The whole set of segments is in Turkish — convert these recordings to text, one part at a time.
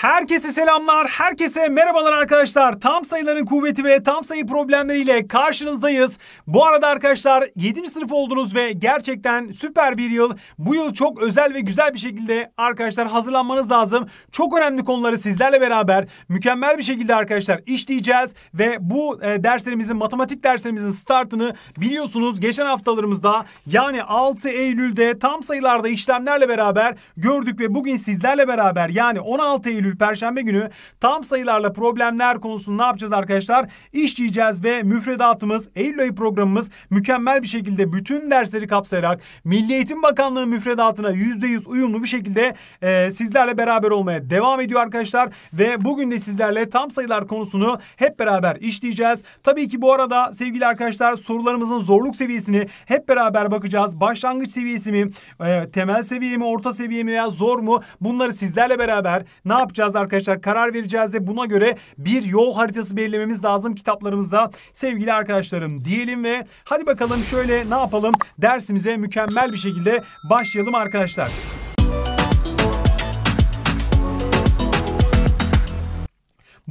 Herkese selamlar, herkese merhabalar arkadaşlar. Tam sayıların kuvveti ve tam sayı problemleriyle karşınızdayız. Bu arada arkadaşlar 7. sınıf oldunuz ve gerçekten süper bir yıl. Bu yıl çok özel ve güzel bir şekilde arkadaşlar hazırlanmanız lazım. Çok önemli konuları sizlerle beraber mükemmel bir şekilde arkadaşlar işleyeceğiz. Ve bu e, derslerimizin, matematik derslerimizin startını biliyorsunuz geçen haftalarımızda yani 6 Eylül'de tam sayılarda işlemlerle beraber gördük ve bugün sizlerle beraber yani 16 Eylül Eylül Perşembe günü tam sayılarla problemler konusunu ne yapacağız arkadaşlar? İşleyeceğiz ve müfredatımız Eylül ayı programımız mükemmel bir şekilde bütün dersleri kapsayarak Milli Eğitim Bakanlığı müfredatına %100 uyumlu bir şekilde e, sizlerle beraber olmaya devam ediyor arkadaşlar. Ve bugün de sizlerle tam sayılar konusunu hep beraber işleyeceğiz. Tabii ki bu arada sevgili arkadaşlar sorularımızın zorluk seviyesini hep beraber bakacağız. Başlangıç seviyesi mi, e, temel seviye mi, orta seviye mi veya zor mu? Bunları sizlerle beraber ne yapacağız? yapacağız arkadaşlar? Karar vereceğiz ve buna göre bir yol haritası belirlememiz lazım kitaplarımızda sevgili arkadaşlarım diyelim ve hadi bakalım şöyle ne yapalım? Dersimize mükemmel bir şekilde başlayalım arkadaşlar.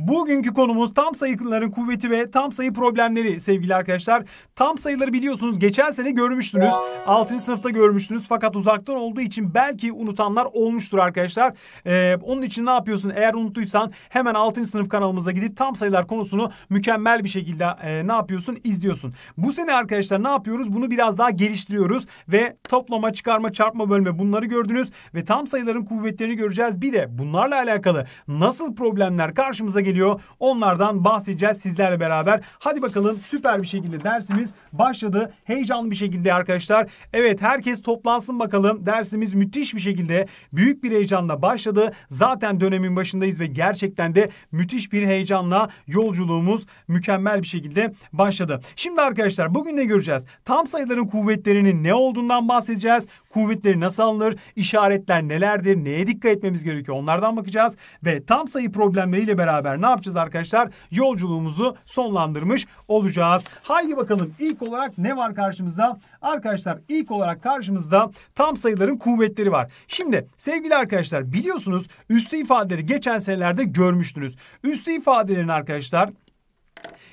Bugünkü konumuz tam sayıların kuvveti ve tam sayı problemleri sevgili arkadaşlar. Tam sayıları biliyorsunuz geçen sene görmüştünüz. 6. sınıfta görmüştünüz fakat uzaktan olduğu için belki unutanlar olmuştur arkadaşlar. Ee, onun için ne yapıyorsun eğer unuttuysan hemen 6. sınıf kanalımıza gidip tam sayılar konusunu mükemmel bir şekilde e, ne yapıyorsun izliyorsun. Bu sene arkadaşlar ne yapıyoruz bunu biraz daha geliştiriyoruz ve toplama çıkarma çarpma bölme bunları gördünüz ve tam sayıların kuvvetlerini göreceğiz. Bir de bunlarla alakalı nasıl problemler karşımıza geliyor geliyor. Onlardan bahsedeceğiz sizlerle beraber. Hadi bakalım süper bir şekilde dersimiz başladı. Heyecanlı bir şekilde arkadaşlar. Evet herkes toplansın bakalım. Dersimiz müthiş bir şekilde büyük bir heyecanla başladı. Zaten dönemin başındayız ve gerçekten de müthiş bir heyecanla yolculuğumuz mükemmel bir şekilde başladı. Şimdi arkadaşlar bugün ne göreceğiz? Tam sayıların kuvvetlerinin ne olduğundan bahsedeceğiz. Kuvvetleri nasıl alınır? İşaretler nelerdir? Neye dikkat etmemiz gerekiyor? Onlardan bakacağız. Ve tam sayı problemleriyle beraber ne yapacağız arkadaşlar? Yolculuğumuzu sonlandırmış olacağız. Haydi bakalım ilk olarak ne var karşımızda? Arkadaşlar ilk olarak karşımızda tam sayıların kuvvetleri var. Şimdi sevgili arkadaşlar biliyorsunuz üstü ifadeleri geçen senelerde görmüştünüz. Üstü ifadelerin arkadaşlar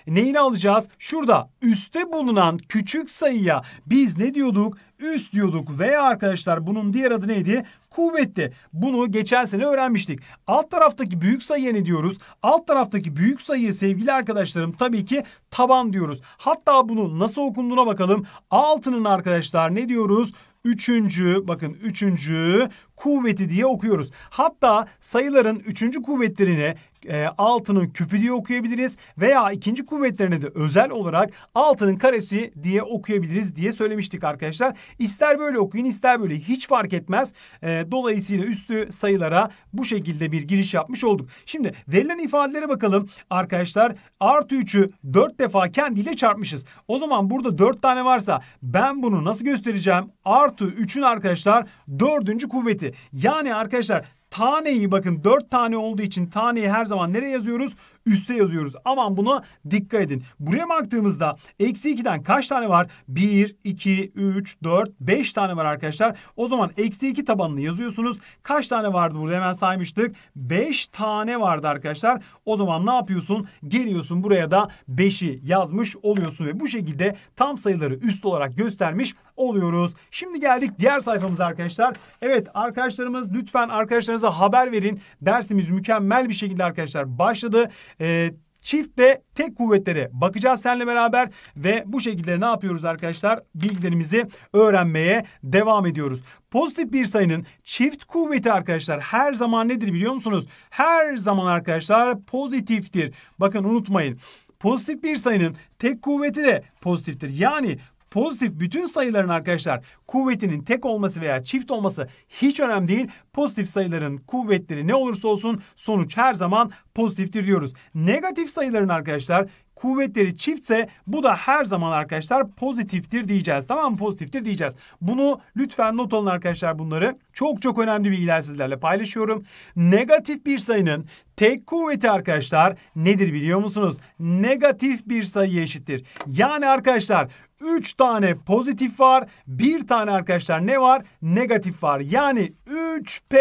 Neyini alacağız? Şurada üste bulunan küçük sayıya biz ne diyorduk? üst diyorduk veya arkadaşlar bunun diğer adı neydi? Kuvvetti. Bunu geçen sene öğrenmiştik. Alt taraftaki büyük sayıya ne diyoruz? Alt taraftaki büyük sayıya sevgili arkadaşlarım tabii ki taban diyoruz. Hatta bunu nasıl okunduğuna bakalım. Altının arkadaşlar ne diyoruz? üçüncü bakın üçüncü kuvveti diye okuyoruz. Hatta sayıların üçüncü kuvvetlerine e, altının küpü diye okuyabiliriz veya ikinci kuvvetlerine de özel olarak altının karesi diye okuyabiliriz diye söylemiştik arkadaşlar. İster böyle okuyun ister böyle hiç fark etmez. E, dolayısıyla üstü sayılara bu şekilde bir giriş yapmış olduk. Şimdi verilen ifadelere bakalım arkadaşlar. Artı 3'ü 4 defa kendiyle çarpmışız. O zaman burada 4 tane varsa ben bunu nasıl göstereceğim? Artı 3'ün arkadaşlar 4. kuvveti. Yani arkadaşlar taneyi bakın 4 tane olduğu için taneyi her zaman nereye yazıyoruz? üste yazıyoruz. Aman buna dikkat edin. Buraya baktığımızda eksi 2'den kaç tane var? 1, 2, 3, 4, 5 tane var arkadaşlar. O zaman eksi 2 tabanını yazıyorsunuz. Kaç tane vardı burada hemen saymıştık. 5 tane vardı arkadaşlar. O zaman ne yapıyorsun? Geliyorsun buraya da 5'i yazmış oluyorsun ve bu şekilde tam sayıları üst olarak göstermiş oluyoruz. Şimdi geldik diğer sayfamıza arkadaşlar. Evet arkadaşlarımız lütfen arkadaşlarınıza haber verin. Dersimiz mükemmel bir şekilde arkadaşlar başladı. E, çift ve tek kuvvetlere bakacağız seninle beraber ve bu şekilde ne yapıyoruz arkadaşlar? Bilgilerimizi öğrenmeye devam ediyoruz. Pozitif bir sayının çift kuvveti arkadaşlar her zaman nedir biliyor musunuz? Her zaman arkadaşlar pozitiftir. Bakın unutmayın. Pozitif bir sayının tek kuvveti de pozitiftir. Yani Pozitif bütün sayıların arkadaşlar kuvvetinin tek olması veya çift olması hiç önemli değil. Pozitif sayıların kuvvetleri ne olursa olsun sonuç her zaman pozitiftir diyoruz. Negatif sayıların arkadaşlar kuvvetleri çiftse bu da her zaman arkadaşlar pozitiftir diyeceğiz. Tamam mı? Pozitiftir diyeceğiz. Bunu lütfen not alın arkadaşlar bunları. Çok çok önemli bilgiler sizlerle paylaşıyorum. Negatif bir sayının tek kuvveti arkadaşlar nedir biliyor musunuz? Negatif bir sayı eşittir. Yani arkadaşlar 3 tane pozitif var. 1 tane arkadaşlar ne var? Negatif var. Yani 3P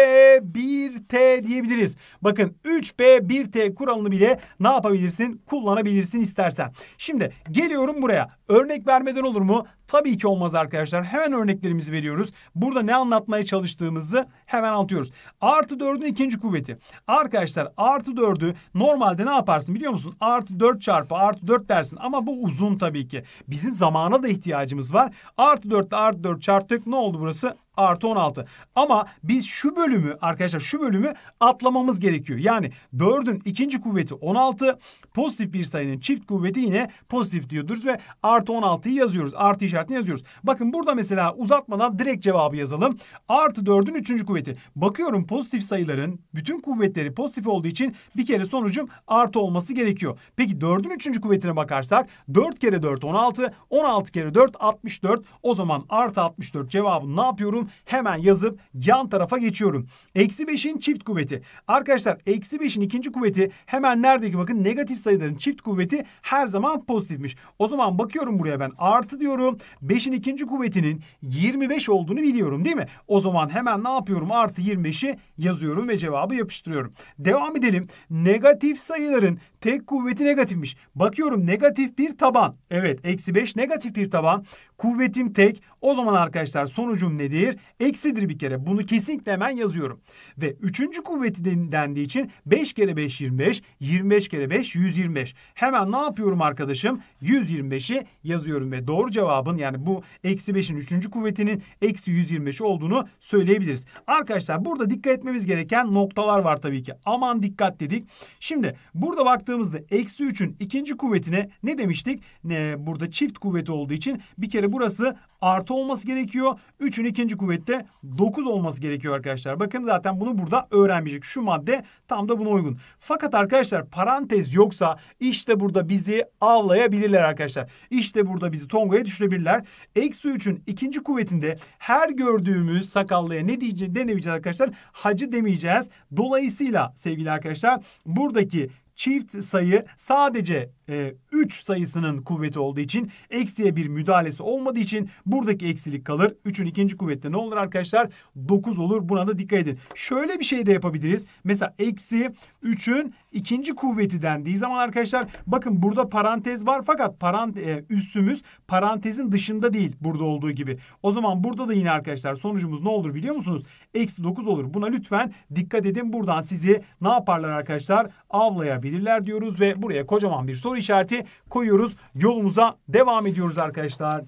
1T diyebiliriz. Bakın 3P 1T kuralını bile ne yapabilirsin? Kullanabilirsin istersen. Şimdi geliyorum buraya. Örnek vermeden olur mu? Tabii ki olmaz arkadaşlar. Hemen örneklerimizi veriyoruz. Burada ne anlatmaya çalıştığımızı hemen anlatıyoruz. Artı 4'ün ikinci kuvveti. Arkadaşlar artı 4'ü normalde ne yaparsın biliyor musun? Artı 4 çarpı artı 4 dersin ama bu uzun tabii ki. Bizim zamana da ihtiyacımız var. Artı 4 ile artı 4 çarptık. Ne oldu burası? artı 16. Ama biz şu bölümü arkadaşlar şu bölümü atlamamız gerekiyor. Yani 4'ün ikinci kuvveti 16. Pozitif bir sayının çift kuvveti yine pozitif diyoruz ve artı 16'yı yazıyoruz. Artı işaret işaretini yazıyoruz. Bakın burada mesela uzatmadan direkt cevabı yazalım. Artı 4'ün 3. kuvveti. Bakıyorum pozitif sayıların bütün kuvvetleri pozitif olduğu için bir kere sonucum artı olması gerekiyor. Peki 4'ün 3. kuvvetine bakarsak 4 kere 4 16, 16 kere 4 64. O zaman artı 64 cevabını ne yapıyorum? Hemen yazıp yan tarafa geçiyorum. Eksi 5'in çift kuvveti. Arkadaşlar eksi 5'in ikinci kuvveti hemen neredeki bakın negatif sayıların çift kuvveti her zaman pozitifmiş. O zaman bakıyorum buraya ben artı diyorum. 5'in ikinci kuvvetinin 25 olduğunu biliyorum değil mi? O zaman hemen ne yapıyorum? Artı 25'i yazıyorum ve cevabı yapıştırıyorum. Devam edelim. Negatif sayıların Tek kuvveti negatifmiş. Bakıyorum negatif bir taban. Evet eksi 5 negatif bir taban. Kuvvetim tek. O zaman arkadaşlar sonucum nedir? Eksidir bir kere. Bunu kesinlikle hemen yazıyorum. Ve üçüncü kuvveti dendiği için 5 kere 5 25. 25 kere 5 125. Hemen ne yapıyorum arkadaşım? 125'i yazıyorum ve doğru cevabın yani bu eksi 5'in üçüncü kuvvetinin eksi 125 olduğunu söyleyebiliriz. Arkadaşlar burada dikkat etmemiz gereken noktalar var tabii ki. Aman dikkat dedik. Şimdi burada baktığımızda baktığımızda eksi 3'ün ikinci kuvvetine ne demiştik? Ne, burada çift kuvveti olduğu için bir kere burası artı olması gerekiyor. 3'ün ikinci kuvvette 9 olması gerekiyor arkadaşlar. Bakın zaten bunu burada öğrenmeyecek. Şu madde tam da buna uygun. Fakat arkadaşlar parantez yoksa işte burada bizi avlayabilirler arkadaşlar. İşte burada bizi Tonga'ya düşürebilirler. Eksi 3'ün ikinci kuvvetinde her gördüğümüz sakallıya ne diyeceğiz, ne demeyeceğiz arkadaşlar? Hacı demeyeceğiz. Dolayısıyla sevgili arkadaşlar buradaki çift sayı sadece e, 3 sayısının kuvveti olduğu için eksiye bir müdahalesi olmadığı için buradaki eksilik kalır. 3'ün ikinci kuvveti ne olur arkadaşlar? 9 olur. Buna da dikkat edin. Şöyle bir şey de yapabiliriz. Mesela eksi 3'ün ikinci kuvveti dendiği zaman arkadaşlar bakın burada parantez var fakat parant e, üssümüz parantezin dışında değil burada olduğu gibi. O zaman burada da yine arkadaşlar sonucumuz ne olur biliyor musunuz? Eksi 9 olur. Buna lütfen dikkat edin. Buradan sizi ne yaparlar arkadaşlar? Avlayabilirler diyoruz ve buraya kocaman bir soru soru işareti koyuyoruz. Yolumuza devam ediyoruz arkadaşlar.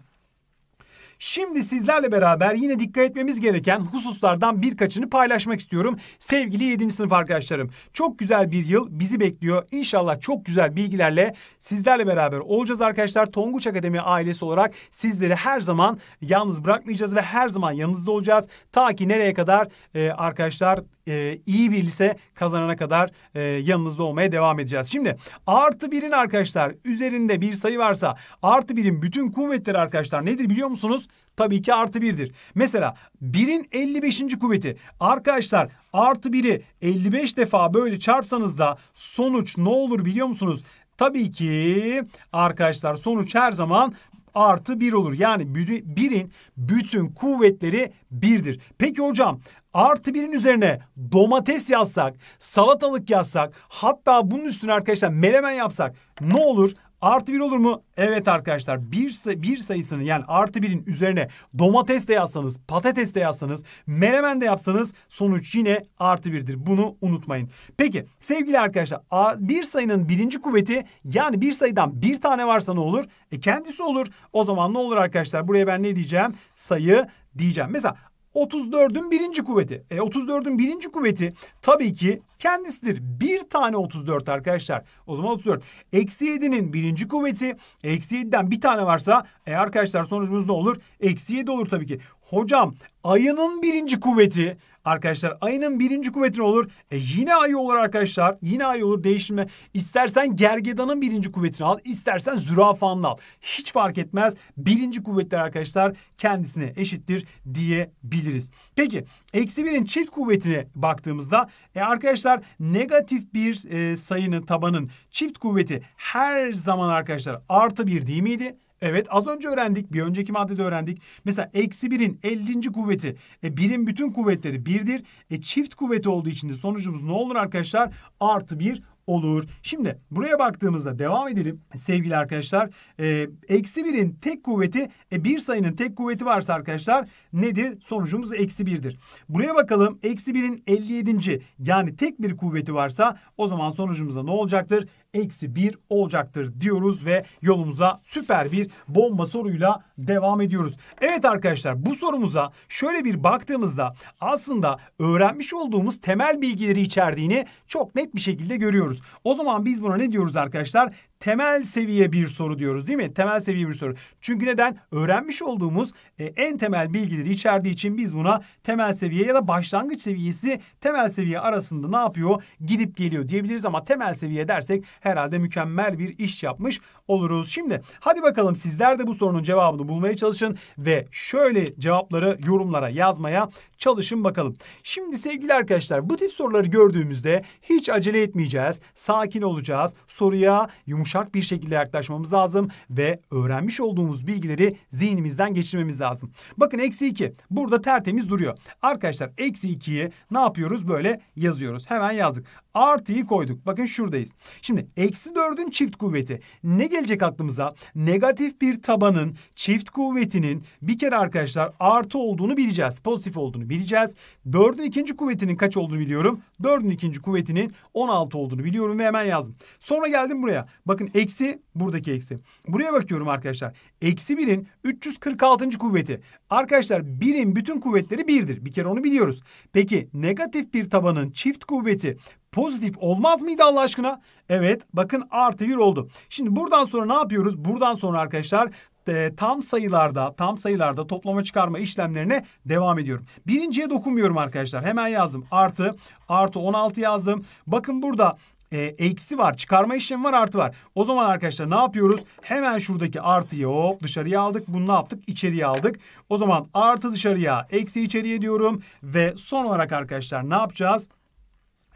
Şimdi sizlerle beraber yine dikkat etmemiz gereken hususlardan birkaçını paylaşmak istiyorum. Sevgili 7. sınıf arkadaşlarım. Çok güzel bir yıl bizi bekliyor. İnşallah çok güzel bilgilerle sizlerle beraber olacağız arkadaşlar. Tonguç Akademi ailesi olarak sizleri her zaman yalnız bırakmayacağız ve her zaman yanınızda olacağız. Ta ki nereye kadar e, arkadaşlar e, iyi bir lise kazanana kadar e, yanınızda olmaya devam edeceğiz. Şimdi artı birin arkadaşlar üzerinde bir sayı varsa artı birin bütün kuvvetleri arkadaşlar nedir biliyor musunuz? tabii ki artı birdir. Mesela birin 55. kuvveti arkadaşlar artı biri 55 defa böyle çarpsanız da sonuç ne olur biliyor musunuz? Tabii ki arkadaşlar sonuç her zaman artı bir olur. Yani birin bütün kuvvetleri birdir. Peki hocam artı birin üzerine domates yazsak, salatalık yazsak hatta bunun üstüne arkadaşlar melemen yapsak ne olur? Artı bir olur mu? Evet arkadaşlar bir, bir sayısını yani artı birin üzerine domates de yazsanız, patates de yazsanız, menemen de yapsanız sonuç yine artı birdir. Bunu unutmayın. Peki sevgili arkadaşlar bir sayının birinci kuvveti yani bir sayıdan bir tane varsa ne olur? E kendisi olur. O zaman ne olur arkadaşlar? Buraya ben ne diyeceğim? Sayı diyeceğim. Mesela 34'ün birinci kuvveti. E 34'ün birinci kuvveti tabii ki kendisidir. Bir tane 34 arkadaşlar. O zaman 34. Eksi 7'nin birinci kuvveti. Eksi 7'den bir tane varsa e arkadaşlar sonucumuz ne olur? Eksi 7 olur tabii ki. Hocam ayının birinci kuvveti arkadaşlar ayının birinci kuvvetini olur. E yine ay olur arkadaşlar. Yine ay olur değişme. İstersen gergedanın birinci kuvvetini al. istersen zürafanın al. Hiç fark etmez. Birinci kuvvetler arkadaşlar kendisine eşittir diyebiliriz. Peki eksi birin çift kuvvetine baktığımızda e arkadaşlar negatif bir e, sayının tabanın çift kuvveti her zaman arkadaşlar artı bir değil miydi? Evet az önce öğrendik. Bir önceki maddede öğrendik. Mesela eksi birin 50. kuvveti. E birin bütün kuvvetleri birdir. E çift kuvveti olduğu için de sonucumuz ne olur arkadaşlar? Artı bir olur. Şimdi buraya baktığımızda devam edelim sevgili arkadaşlar. E, eksi birin tek kuvveti e, bir sayının tek kuvveti varsa arkadaşlar nedir? Sonucumuz eksi birdir. Buraya bakalım eksi birin 57. yani tek bir kuvveti varsa o zaman sonucumuzda ne olacaktır? eksi 1 olacaktır diyoruz ve yolumuza süper bir bomba soruyla devam ediyoruz. Evet arkadaşlar bu sorumuza şöyle bir baktığımızda aslında öğrenmiş olduğumuz temel bilgileri içerdiğini çok net bir şekilde görüyoruz. O zaman biz buna ne diyoruz arkadaşlar? Temel seviye bir soru diyoruz değil mi? Temel seviye bir soru. Çünkü neden? Öğrenmiş olduğumuz e, en temel bilgileri içerdiği için biz buna temel seviye ya da başlangıç seviyesi temel seviye arasında ne yapıyor? Gidip geliyor diyebiliriz ama temel seviye dersek herhalde mükemmel bir iş yapmış oluruz. Şimdi hadi bakalım sizler de bu sorunun cevabını bulmaya çalışın ve şöyle cevapları yorumlara yazmaya çalışın bakalım. Şimdi sevgili arkadaşlar bu tip soruları gördüğümüzde hiç acele etmeyeceğiz. Sakin olacağız. Soruya yumuşak bir şekilde yaklaşmamız lazım ve öğrenmiş olduğumuz bilgileri zihnimizden geçirmemiz lazım. Bakın eksi 2 burada tertemiz duruyor. Arkadaşlar eksi 2'yi ne yapıyoruz? Böyle yazıyoruz. Hemen yazdık artıyı koyduk. Bakın şuradayız. Şimdi eksi 4'ün çift kuvveti. Ne gelecek aklımıza? Negatif bir tabanın çift kuvvetinin bir kere arkadaşlar artı olduğunu bileceğiz. Pozitif olduğunu bileceğiz. 4'ün ikinci kuvvetinin kaç olduğunu biliyorum. 4'ün ikinci kuvvetinin 16 olduğunu biliyorum ve hemen yazdım. Sonra geldim buraya. Bakın eksi buradaki eksi. Buraya bakıyorum arkadaşlar. Eksi 1'in 346. kuvveti. Arkadaşlar 1'in bütün kuvvetleri 1'dir. Bir kere onu biliyoruz. Peki negatif bir tabanın çift kuvveti pozitif olmaz mıydı Allah aşkına? Evet bakın artı 1 oldu. Şimdi buradan sonra ne yapıyoruz? Buradan sonra arkadaşlar e, tam sayılarda tam sayılarda toplama çıkarma işlemlerine devam ediyorum. Birinciye dokunmuyorum arkadaşlar. Hemen yazdım. Artı artı 16 yazdım. Bakın burada e, eksi var. Çıkarma işlemi var artı var. O zaman arkadaşlar ne yapıyoruz? Hemen şuradaki artıyı hop dışarıya aldık. Bunu ne yaptık? İçeriye aldık. O zaman artı dışarıya eksi içeriye diyorum. Ve son olarak arkadaşlar ne yapacağız?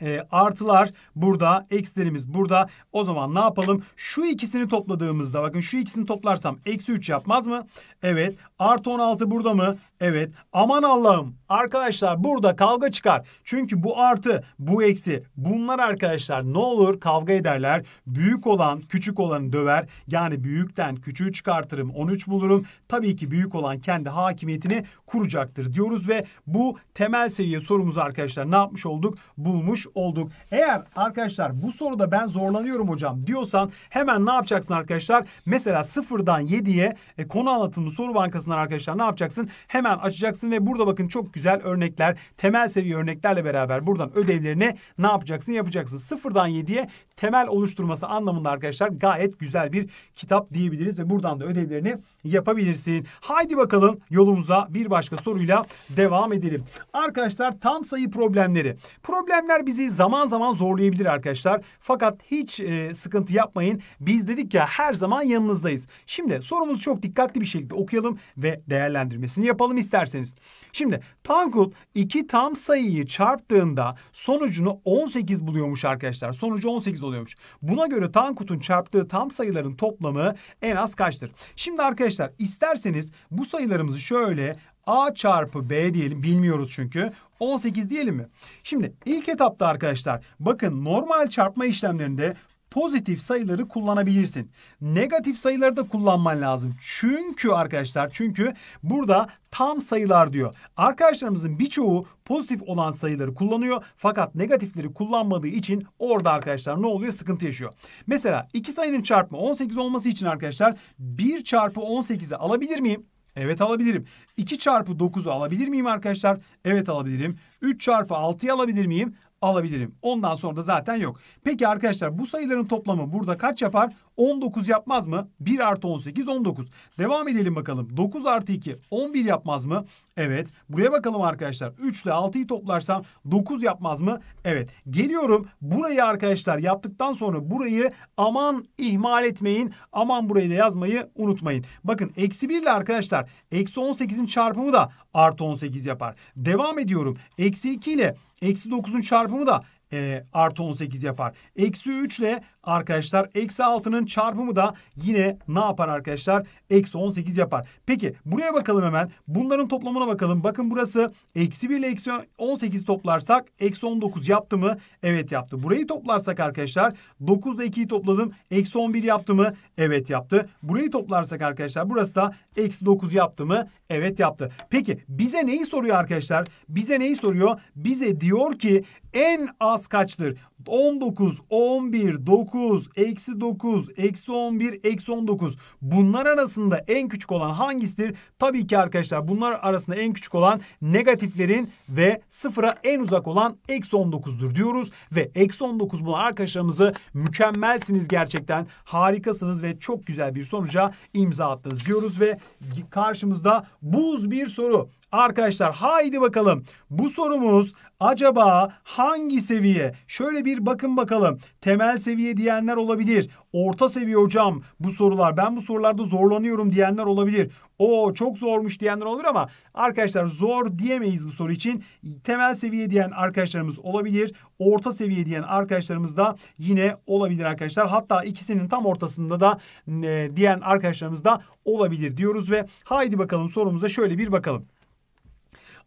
e, artılar burada, eksilerimiz burada. O zaman ne yapalım? Şu ikisini topladığımızda bakın şu ikisini toplarsam eksi 3 yapmaz mı? Evet Artı 16 burada mı? Evet. Aman Allah'ım. Arkadaşlar burada kavga çıkar. Çünkü bu artı, bu eksi. Bunlar arkadaşlar ne olur kavga ederler. Büyük olan küçük olanı döver. Yani büyükten küçüğü çıkartırım. 13 bulurum. Tabii ki büyük olan kendi hakimiyetini kuracaktır diyoruz ve bu temel seviye sorumuzu arkadaşlar ne yapmış olduk? Bulmuş olduk. Eğer arkadaşlar bu soruda ben zorlanıyorum hocam diyorsan hemen ne yapacaksın arkadaşlar? Mesela sıfırdan 7'ye e, konu anlatımı soru bankasına yapsınlar arkadaşlar ne yapacaksın? Hemen açacaksın ve burada bakın çok güzel örnekler temel seviye örneklerle beraber buradan ödevlerini ne yapacaksın yapacaksın. Sıfırdan yediye temel oluşturması anlamında arkadaşlar gayet güzel bir kitap diyebiliriz ve buradan da ödevlerini yapabilirsin. Haydi bakalım yolumuza bir başka soruyla devam edelim. Arkadaşlar tam sayı problemleri. Problemler bizi zaman zaman zorlayabilir arkadaşlar. Fakat hiç e, sıkıntı yapmayın. Biz dedik ya her zaman yanınızdayız. Şimdi sorumuzu çok dikkatli bir şekilde okuyalım ve değerlendirmesini yapalım isterseniz. Şimdi Tankut iki tam sayıyı çarptığında sonucunu 18 buluyormuş arkadaşlar. Sonucu 18 oluyormuş. Buna göre Tankut'un çarptığı tam sayıların toplamı en az kaçtır? Şimdi arkadaşlar isterseniz bu sayılarımızı şöyle A çarpı B diyelim bilmiyoruz çünkü. 18 diyelim mi? Şimdi ilk etapta arkadaşlar bakın normal çarpma işlemlerinde pozitif sayıları kullanabilirsin. Negatif sayıları da kullanman lazım. Çünkü arkadaşlar çünkü burada tam sayılar diyor. Arkadaşlarımızın birçoğu pozitif olan sayıları kullanıyor fakat negatifleri kullanmadığı için orada arkadaşlar ne oluyor? Sıkıntı yaşıyor. Mesela iki sayının çarpımı 18 olması için arkadaşlar 1 çarpı 18'i alabilir miyim? Evet alabilirim. 2 çarpı 9'u alabilir miyim arkadaşlar? Evet alabilirim. 3 çarpı 6'yı alabilir miyim? alabilirim. Ondan sonra da zaten yok. Peki arkadaşlar bu sayıların toplamı burada kaç yapar? 19 yapmaz mı? 1 artı 18 19. Devam edelim bakalım. 9 artı 2 11 yapmaz mı? Evet. Buraya bakalım arkadaşlar. 3 ile 6'yı toplarsam 9 yapmaz mı? Evet. Geliyorum. Burayı arkadaşlar yaptıktan sonra burayı aman ihmal etmeyin. Aman burayı da yazmayı unutmayın. Bakın eksi 1 ile arkadaşlar eksi 18'in çarpımı da artı 18 yapar. Devam ediyorum. Eksi 2 ile eksi 9'un çarpımı da e, artı 18 yapar. Eksi 3 ile arkadaşlar eksi 6'nın çarpımı da yine ne yapar arkadaşlar? Eksi 18 yapar. Peki buraya bakalım hemen. Bunların toplamına bakalım. Bakın burası eksi 1 ile eksi 18 toplarsak eksi 19 yaptı mı? Evet yaptı. Burayı toplarsak arkadaşlar 9 ile 2'yi topladım. Eksi 11 yaptı mı? Evet yaptı. Burayı toplarsak arkadaşlar burası da eksi 9 yaptı mı? Evet yaptı. Peki bize neyi soruyor arkadaşlar? Bize neyi soruyor? Bize diyor ki en az kaçtır? 19, 11, 9, eksi 9, eksi 11, eksi 19. Bunlar arasında en küçük olan hangisidir? Tabii ki arkadaşlar bunlar arasında en küçük olan negatiflerin ve sıfıra en uzak olan eksi 19'dur diyoruz. Ve eksi 19 bulan arkadaşlarımızı mükemmelsiniz gerçekten. Harikasınız ve çok güzel bir sonuca imza attınız diyoruz ve karşımızda buz bir soru. Arkadaşlar haydi bakalım bu sorumuz acaba hangi seviye? Şöyle bir bakın bakalım. Temel seviye diyenler olabilir. Orta seviye hocam bu sorular. Ben bu sorularda zorlanıyorum diyenler olabilir. O çok zormuş diyenler olur ama arkadaşlar zor diyemeyiz bu soru için. Temel seviye diyen arkadaşlarımız olabilir. Orta seviye diyen arkadaşlarımız da yine olabilir arkadaşlar. Hatta ikisinin tam ortasında da e, diyen arkadaşlarımız da olabilir diyoruz ve haydi bakalım sorumuza şöyle bir bakalım.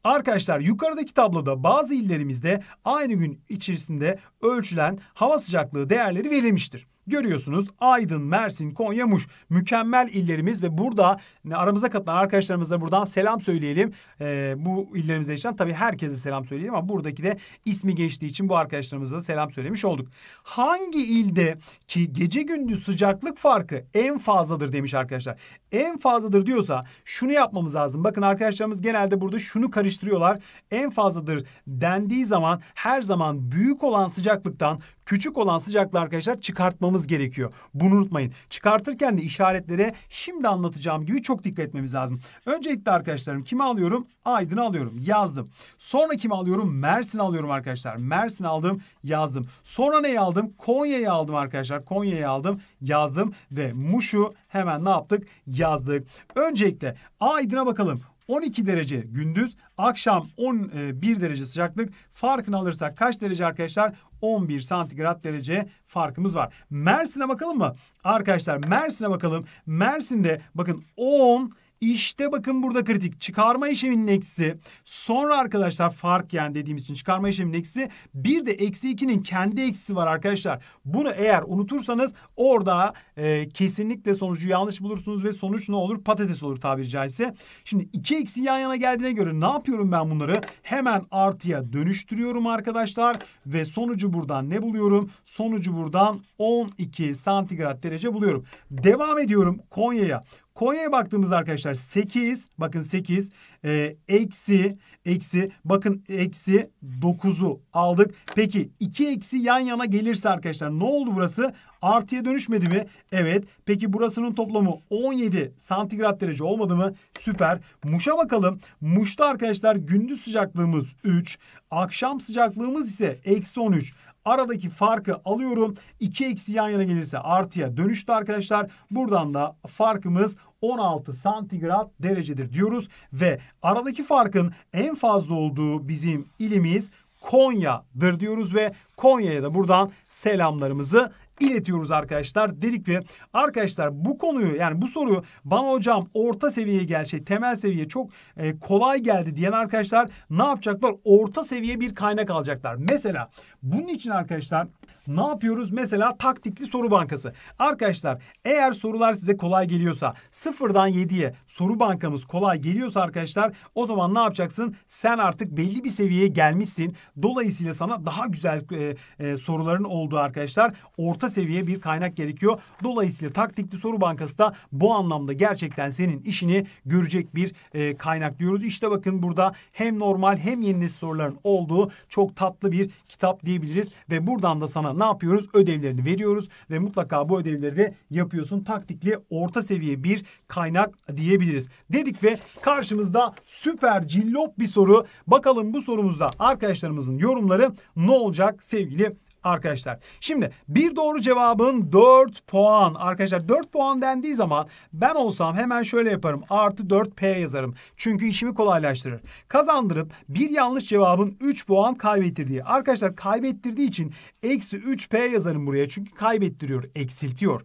Arkadaşlar yukarıdaki tabloda bazı illerimizde aynı gün içerisinde ölçülen hava sıcaklığı değerleri verilmiştir. Görüyorsunuz Aydın, Mersin, Konya, Muş mükemmel illerimiz ve burada aramıza katılan arkadaşlarımıza buradan selam söyleyelim. Ee, bu illerimizde yaşayan tabii herkese selam söyleyelim ama buradaki de ismi geçtiği için bu arkadaşlarımıza da selam söylemiş olduk. Hangi ilde ki gece gündüz sıcaklık farkı en fazladır demiş arkadaşlar. En fazladır diyorsa şunu yapmamız lazım. Bakın arkadaşlarımız genelde burada şunu karıştırıyorlar. En fazladır dendiği zaman her zaman büyük olan sıcaklık sıcaklıktan küçük olan sıcaklığı arkadaşlar çıkartmamız gerekiyor. Bunu unutmayın. Çıkartırken de işaretlere şimdi anlatacağım gibi çok dikkat etmemiz lazım. Öncelikle arkadaşlarım kimi alıyorum? Aydın'ı alıyorum. Yazdım. Sonra kimi alıyorum? Mersin alıyorum arkadaşlar. Mersin aldım. Yazdım. Sonra neyi aldım? Konya'yı aldım arkadaşlar. Konya'yı aldım. Yazdım. Ve Muş'u hemen ne yaptık? Yazdık. Öncelikle Aydın'a bakalım. 12 derece gündüz, akşam 11 e, derece sıcaklık farkını alırsak kaç derece arkadaşlar? 11 santigrat derece farkımız var. Mersin'e bakalım mı? Arkadaşlar Mersin'e bakalım. Mersin'de bakın 10 işte bakın burada kritik. Çıkarma işleminin eksi. Sonra arkadaşlar fark yani dediğimiz için çıkarma işleminin eksi. Bir de eksi 2'nin kendi eksisi var arkadaşlar. Bunu eğer unutursanız orada e, kesinlikle sonucu yanlış bulursunuz ve sonuç ne olur? Patates olur tabiri caizse. Şimdi iki eksi yan yana geldiğine göre ne yapıyorum ben bunları? Hemen artıya dönüştürüyorum arkadaşlar. Ve sonucu buradan ne buluyorum? Sonucu buradan 12 santigrat derece buluyorum. Devam ediyorum Konya'ya. Konya'ya baktığımız arkadaşlar 8 bakın 8 e, eksi eksi bakın eksi 9'u aldık. Peki 2 eksi yan yana gelirse arkadaşlar ne oldu burası? Artıya dönüşmedi mi? Evet. Peki burasının toplamı 17 santigrat derece olmadı mı? Süper. Muş'a bakalım. Muş'ta arkadaşlar gündüz sıcaklığımız 3. Akşam sıcaklığımız ise eksi 13. Aradaki farkı alıyorum. 2 eksi yan yana gelirse artıya dönüştü arkadaşlar. Buradan da farkımız 16 santigrat derecedir diyoruz. Ve aradaki farkın en fazla olduğu bizim ilimiz Konya'dır diyoruz ve Konya'ya da buradan selamlarımızı iletiyoruz arkadaşlar dedik ve arkadaşlar bu konuyu yani bu soruyu bana hocam orta seviyeye gel şey temel seviye çok e, kolay geldi diyen arkadaşlar ne yapacaklar? Orta seviye bir kaynak alacaklar. Mesela bunun için arkadaşlar ne yapıyoruz? Mesela taktikli soru bankası. Arkadaşlar eğer sorular size kolay geliyorsa sıfırdan yediye soru bankamız kolay geliyorsa arkadaşlar o zaman ne yapacaksın? Sen artık belli bir seviyeye gelmişsin. Dolayısıyla sana daha güzel e, e, soruların olduğu arkadaşlar orta seviye bir kaynak gerekiyor. Dolayısıyla taktikli soru bankası da bu anlamda gerçekten senin işini görecek bir e, kaynak diyoruz. İşte bakın burada hem normal hem yeni soruların olduğu çok tatlı bir kitap diyebiliriz ve buradan da sana ne yapıyoruz? Ödevlerini veriyoruz ve mutlaka bu ödevleri de yapıyorsun. Taktikli orta seviye bir kaynak diyebiliriz. Dedik ve karşımızda süper cillop bir soru. Bakalım bu sorumuzda arkadaşlarımızın yorumları ne olacak sevgili arkadaşlar. Şimdi bir doğru cevabın 4 puan. Arkadaşlar 4 puan dendiği zaman ben olsam hemen şöyle yaparım. Artı 4 P yazarım. Çünkü işimi kolaylaştırır. Kazandırıp bir yanlış cevabın 3 puan kaybettirdiği. Arkadaşlar kaybettirdiği için Eksi 3P yazarım buraya çünkü kaybettiriyor, eksiltiyor.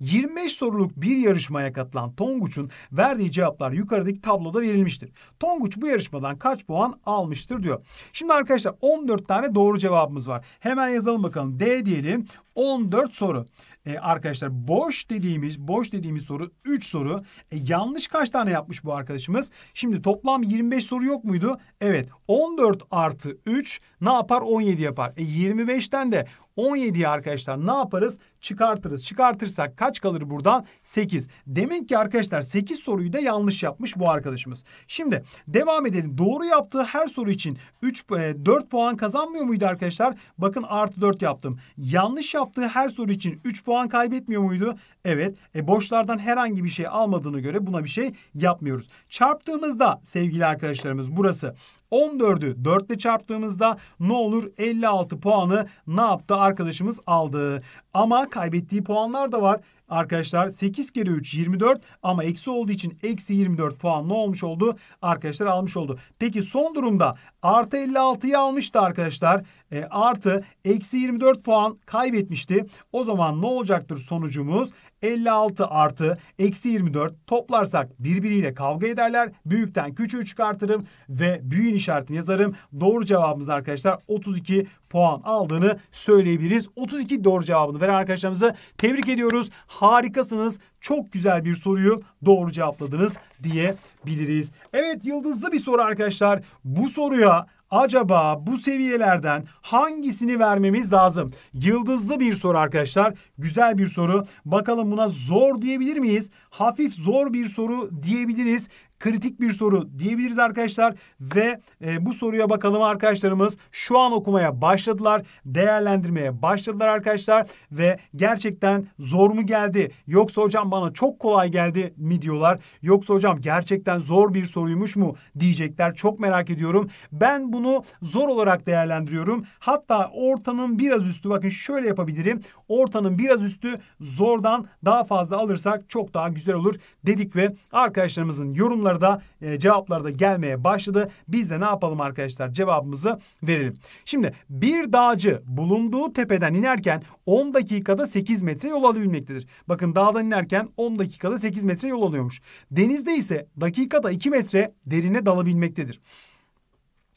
25 soruluk bir yarışmaya katılan Tonguç'un verdiği cevaplar yukarıdaki tabloda verilmiştir. Tonguç bu yarışmadan kaç puan almıştır diyor. Şimdi arkadaşlar 14 tane doğru cevabımız var. Hemen yazalım bakalım. D diyelim. 14 soru e, arkadaşlar boş dediğimiz boş dediğimiz soru 3 soru. E, yanlış kaç tane yapmış bu arkadaşımız? Şimdi toplam 25 soru yok muydu? Evet 14 artı 3 ne yapar? 17 yapar. E, 25'ten de 17'yi arkadaşlar ne yaparız? Çıkartırız. Çıkartırsak kaç kalır buradan? 8. Demek ki arkadaşlar 8 soruyu da yanlış yapmış bu arkadaşımız. Şimdi devam edelim. Doğru yaptığı her soru için 3 4 e, puan kazanmıyor muydu arkadaşlar? Bakın artı 4 yaptım. Yanlış yaptığı her soru için 3 puan kaybetmiyor muydu? Evet. E boşlardan herhangi bir şey almadığına göre buna bir şey yapmıyoruz. Çarptığımızda sevgili arkadaşlarımız burası 14'ü 4 ile çarptığımızda ne olur 56 puanı ne yaptı arkadaşımız aldı. Ama kaybettiği puanlar da var. Arkadaşlar 8 kere 3 24 ama eksi olduğu için eksi 24 puan ne olmuş oldu? Arkadaşlar almış oldu. Peki son durumda artı 56'yı almıştı arkadaşlar e, artı eksi 24 puan kaybetmişti. O zaman ne olacaktır sonucumuz? 56 artı eksi 24 toplarsak birbiriyle kavga ederler. Büyükten küçüğü çıkartırım ve büyüğün işaretini yazarım. Doğru cevabımız arkadaşlar 32 puan aldığını söyleyebiliriz. 32 doğru cevabını veren arkadaşlarımızı tebrik ediyoruz. Harikasınız. Çok güzel bir soruyu doğru cevapladınız diyebiliriz. Evet yıldızlı bir soru arkadaşlar. Bu soruya Acaba bu seviyelerden hangisini vermemiz lazım? Yıldızlı bir soru arkadaşlar. Güzel bir soru. Bakalım buna zor diyebilir miyiz? Hafif zor bir soru diyebiliriz kritik bir soru diyebiliriz arkadaşlar. Ve e, bu soruya bakalım arkadaşlarımız şu an okumaya başladılar. Değerlendirmeye başladılar arkadaşlar. Ve gerçekten zor mu geldi? Yoksa hocam bana çok kolay geldi mi diyorlar. Yoksa hocam gerçekten zor bir soruymuş mu diyecekler. Çok merak ediyorum. Ben bunu zor olarak değerlendiriyorum. Hatta ortanın biraz üstü bakın şöyle yapabilirim. Ortanın biraz üstü zordan daha fazla alırsak çok daha güzel olur dedik ve arkadaşlarımızın yorumları Bunları da e, cevaplarda gelmeye başladı. Biz de ne yapalım arkadaşlar cevabımızı verelim. Şimdi bir dağcı bulunduğu tepeden inerken 10 dakikada 8 metre yol alabilmektedir. Bakın dağdan inerken 10 dakikada 8 metre yol alıyormuş. Denizde ise dakikada 2 metre derine dalabilmektedir.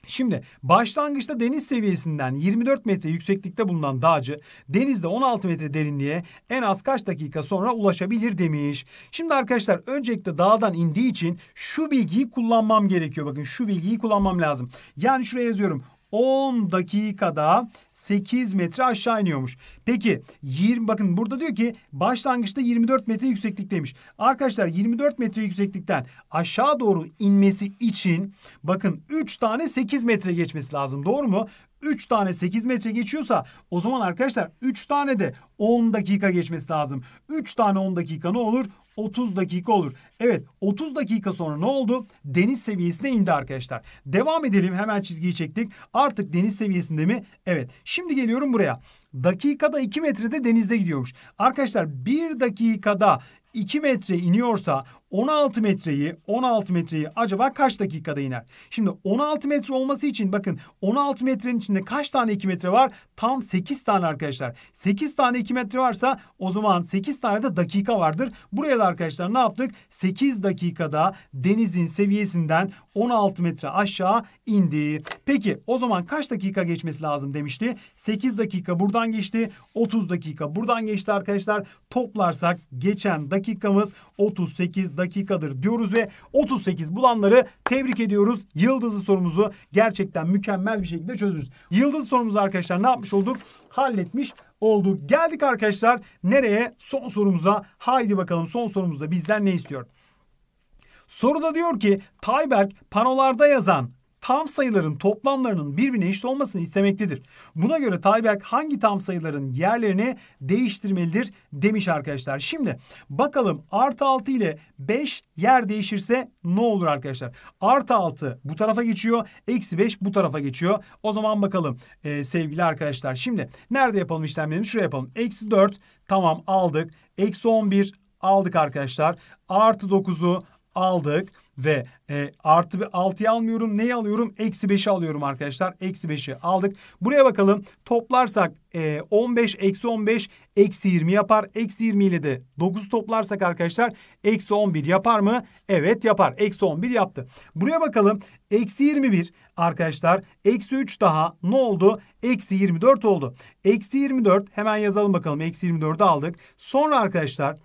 Şimdi başlangıçta deniz seviyesinden 24 metre yükseklikte bulunan dağcı denizde 16 metre derinliğe en az kaç dakika sonra ulaşabilir demiş. Şimdi arkadaşlar öncelikle dağdan indiği için şu bilgiyi kullanmam gerekiyor. Bakın şu bilgiyi kullanmam lazım. Yani şuraya yazıyorum. 10 dakikada 8 metre aşağı iniyormuş. Peki 20 bakın burada diyor ki başlangıçta 24 metre yükseklikteymiş. Arkadaşlar 24 metre yükseklikten aşağı doğru inmesi için bakın 3 tane 8 metre geçmesi lazım. Doğru mu? 3 tane 8 metre geçiyorsa o zaman arkadaşlar 3 tane de 10 dakika geçmesi lazım. 3 tane 10 dakika ne olur? 30 dakika olur. Evet 30 dakika sonra ne oldu? Deniz seviyesine indi arkadaşlar. Devam edelim hemen çizgiyi çektik. Artık deniz seviyesinde mi? Evet. Şimdi geliyorum buraya. Dakikada 2 metrede denizde gidiyormuş. Arkadaşlar 1 dakikada 2 metre iniyorsa 16 metreyi 16 metreyi acaba kaç dakikada iner? Şimdi 16 metre olması için bakın 16 metrenin içinde kaç tane 2 metre var? Tam 8 tane arkadaşlar. 8 tane 2 metre varsa o zaman 8 tane de dakika vardır. Buraya da arkadaşlar ne yaptık? 8 dakikada denizin seviyesinden 16 metre aşağı indi. Peki o zaman kaç dakika geçmesi lazım demişti? 8 dakika buradan geçti. 30 dakika buradan geçti arkadaşlar. Toplarsak geçen dakikamız 38 dakikadır diyoruz ve 38 bulanları tebrik ediyoruz. Yıldızlı sorumuzu gerçekten mükemmel bir şekilde çözdünüz. Yıldız sorumuzu arkadaşlar ne yapmış olduk? Halletmiş olduk. Geldik arkadaşlar nereye? Son sorumuza. Haydi bakalım son sorumuzda bizden ne istiyor? Soruda diyor ki Tayberk panolarda yazan tam sayıların toplamlarının birbirine eşit olmasını istemektedir. Buna göre Tayberk hangi tam sayıların yerlerini değiştirmelidir demiş arkadaşlar. Şimdi bakalım artı 6 ile 5 yer değişirse ne olur arkadaşlar? Artı 6 bu tarafa geçiyor. Eksi 5 bu tarafa geçiyor. O zaman bakalım e, sevgili arkadaşlar. Şimdi nerede yapalım işlemlerini? Şuraya yapalım. Eksi 4 tamam aldık. Eksi 11 aldık arkadaşlar. Artı 9'u aldık ve e, artı 6'yı almıyorum. Neyi alıyorum? Eksi 5'i alıyorum arkadaşlar. Eksi 5'i aldık. Buraya bakalım. Toplarsak e, 15 eksi 15 eksi 20 yapar. Eksi 20 ile de 9 toplarsak arkadaşlar eksi 11 yapar mı? Evet yapar. Eksi 11 yaptı. Buraya bakalım. Eksi 21 arkadaşlar. Eksi 3 daha ne oldu? Eksi 24 oldu. Eksi 24 hemen yazalım bakalım. Eksi 24'ü aldık. Sonra arkadaşlar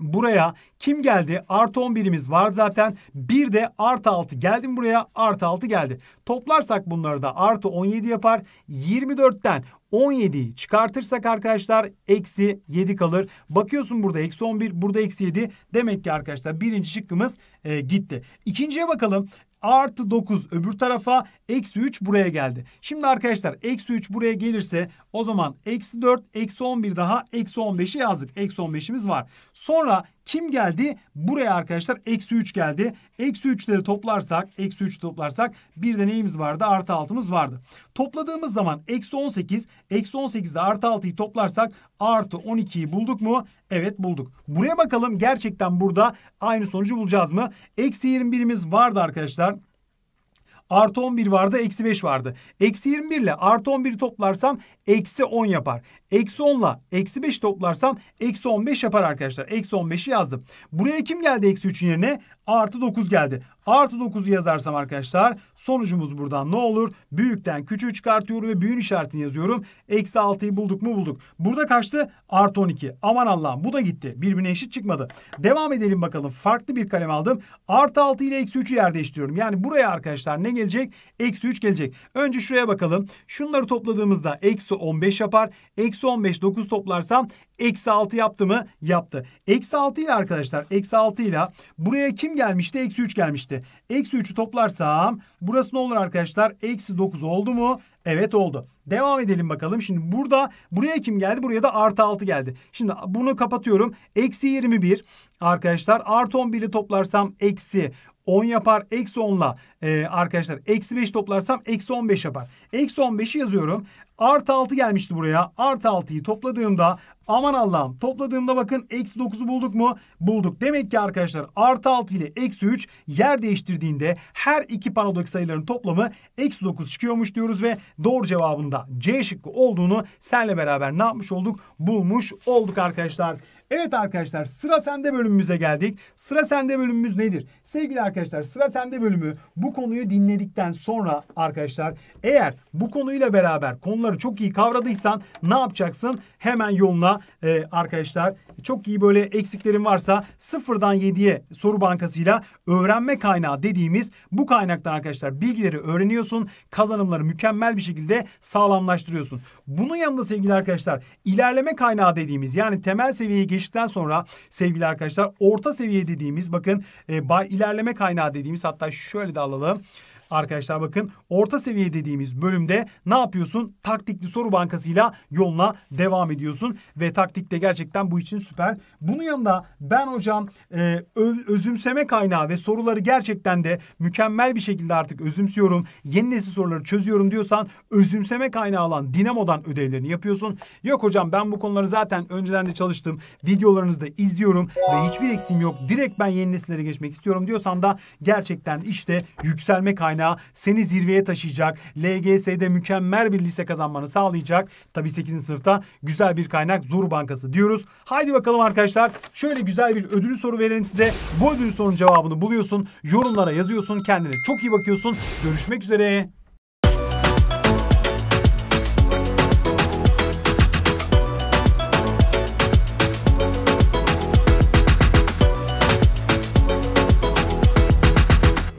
Buraya kim geldi? Artı 11'imiz var zaten. Bir de artı 6 geldi mi buraya? Artı 6 geldi. Toplarsak bunları da artı 17 yapar. 24'ten 17'yi çıkartırsak arkadaşlar eksi 7 kalır. Bakıyorsun burada eksi 11 burada eksi 7. Demek ki arkadaşlar birinci şıkkımız e, gitti. İkinciye bakalım artı 9 öbür tarafa eksi 3 buraya geldi. Şimdi arkadaşlar eksi 3 buraya gelirse o zaman eksi 4 eksi 11 daha eksi 15'i yazdık. Eksi 15'imiz var. Sonra kim geldi? Buraya arkadaşlar eksi 3 geldi. Eksi 3'leri toplarsak, eksi 3 toplarsak bir de neyimiz vardı? Artı 6'mız vardı. Topladığımız zaman eksi 18, eksi 18'de artı 6'yı toplarsak artı 12'yi bulduk mu? Evet bulduk. Buraya bakalım gerçekten burada aynı sonucu bulacağız mı? Eksi 21'imiz vardı arkadaşlar. Artı 11 vardı, eksi 5 vardı. Eksi 21 ile artı 11'i toplarsam eksi 10 yapar. Eksi 10 ile eksi 5 toplarsam eksi 15 yapar arkadaşlar. Eksi 15'i yazdım. Buraya kim geldi eksi 3'ün yerine? Artı 9 geldi. Artı 9'u yazarsam arkadaşlar sonucumuz buradan ne olur? Büyükten küçüğü çıkartıyorum ve büyüğün işaretini yazıyorum. Eksi 6'yı bulduk mu bulduk. Burada kaçtı? Artı 12. Aman Allah'ım bu da gitti. Birbirine eşit çıkmadı. Devam edelim bakalım. Farklı bir kalem aldım. Artı 6 ile eksi 3'ü yer değiştiriyorum. Yani buraya arkadaşlar ne gelecek? Eksi 3 gelecek. Önce şuraya bakalım. Şunları topladığımızda eksi eksi 15 yapar. Eksi 15 9 toplarsam eksi 6 yaptı mı? Yaptı. Eksi 6 ile arkadaşlar eksi 6 ile buraya kim gelmişti? Eksi 3 gelmişti. Eksi 3'ü toplarsam burası ne olur arkadaşlar? Eksi 9 oldu mu? Evet oldu. Devam edelim bakalım. Şimdi burada buraya kim geldi? Buraya da artı 6 geldi. Şimdi bunu kapatıyorum. Eksi 21 arkadaşlar artı 11 ile toplarsam eksi 10 yapar. Eksi 10 ile arkadaşlar eksi 5 toplarsam eksi 15 yapar. Eksi 15'i yazıyorum. Artı 6 gelmişti buraya. Artı 6'yı topladığımda aman Allah'ım topladığımda bakın eksi 9'u bulduk mu? Bulduk. Demek ki arkadaşlar artı 6 ile eksi 3 yer değiştirdiğinde her iki panodaki sayıların toplamı eksi 9 çıkıyormuş diyoruz ve doğru cevabında C şıkkı olduğunu senle beraber ne yapmış olduk? Bulmuş olduk arkadaşlar. Evet arkadaşlar sıra sende bölümümüze geldik. Sıra sende bölümümüz nedir? Sevgili arkadaşlar sıra sende bölümü bu konuyu dinledikten sonra arkadaşlar eğer bu konuyla beraber konuları çok iyi kavradıysan ne yapacaksın? Hemen yoluna e, arkadaşlar çok iyi böyle eksiklerin varsa sıfırdan yediye soru bankasıyla öğrenme kaynağı dediğimiz bu kaynaktan arkadaşlar bilgileri öğreniyorsun. Kazanımları mükemmel bir şekilde sağlamlaştırıyorsun. Bunun yanında sevgili arkadaşlar ilerleme kaynağı dediğimiz yani temel seviyeyi değiştikten sonra sevgili arkadaşlar orta seviye dediğimiz bakın e, bay ilerleme kaynağı dediğimiz hatta şöyle de alalım. Arkadaşlar bakın orta seviye dediğimiz bölümde ne yapıyorsun? Taktikli soru bankasıyla yoluna devam ediyorsun. Ve taktik de gerçekten bu için süper. Bunun yanında ben hocam e, özümseme kaynağı ve soruları gerçekten de mükemmel bir şekilde artık özümsüyorum. Yeni nesil soruları çözüyorum diyorsan özümseme kaynağı olan Dinamo'dan ödevlerini yapıyorsun. Yok hocam ben bu konuları zaten önceden de çalıştım. Videolarınızı da izliyorum ve hiçbir eksiğim yok. Direkt ben yeni nesillere geçmek istiyorum diyorsan da gerçekten işte yükselme kaynağı mana seni zirveye taşıyacak. LGS'de mükemmel bir lise kazanmanı sağlayacak. Tabii 8. sınıfta güzel bir kaynak Zur Bankası diyoruz. Haydi bakalım arkadaşlar. Şöyle güzel bir ödülü soru verelim size. Bu ödülü sorunun cevabını buluyorsun. Yorumlara yazıyorsun. Kendine çok iyi bakıyorsun. Görüşmek üzere.